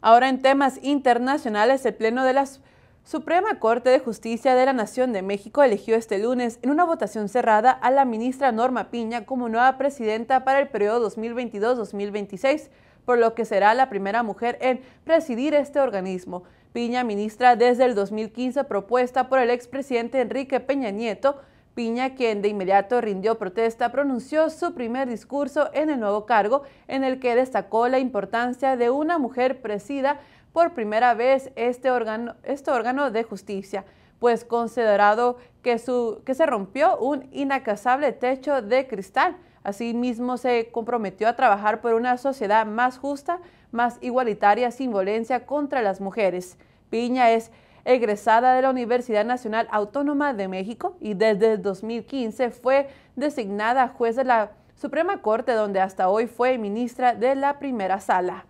Ahora en temas internacionales, el Pleno de la Suprema Corte de Justicia de la Nación de México eligió este lunes en una votación cerrada a la ministra Norma Piña como nueva presidenta para el periodo 2022-2026, por lo que será la primera mujer en presidir este organismo. Piña, ministra desde el 2015 propuesta por el expresidente Enrique Peña Nieto, Piña, quien de inmediato rindió protesta, pronunció su primer discurso en el nuevo cargo, en el que destacó la importancia de una mujer presida por primera vez este órgano, este órgano de justicia, pues considerado que, su, que se rompió un inacasable techo de cristal. Asimismo, se comprometió a trabajar por una sociedad más justa, más igualitaria, sin violencia contra las mujeres. Piña es egresada de la Universidad Nacional Autónoma de México y desde 2015 fue designada juez de la Suprema Corte, donde hasta hoy fue ministra de la primera sala.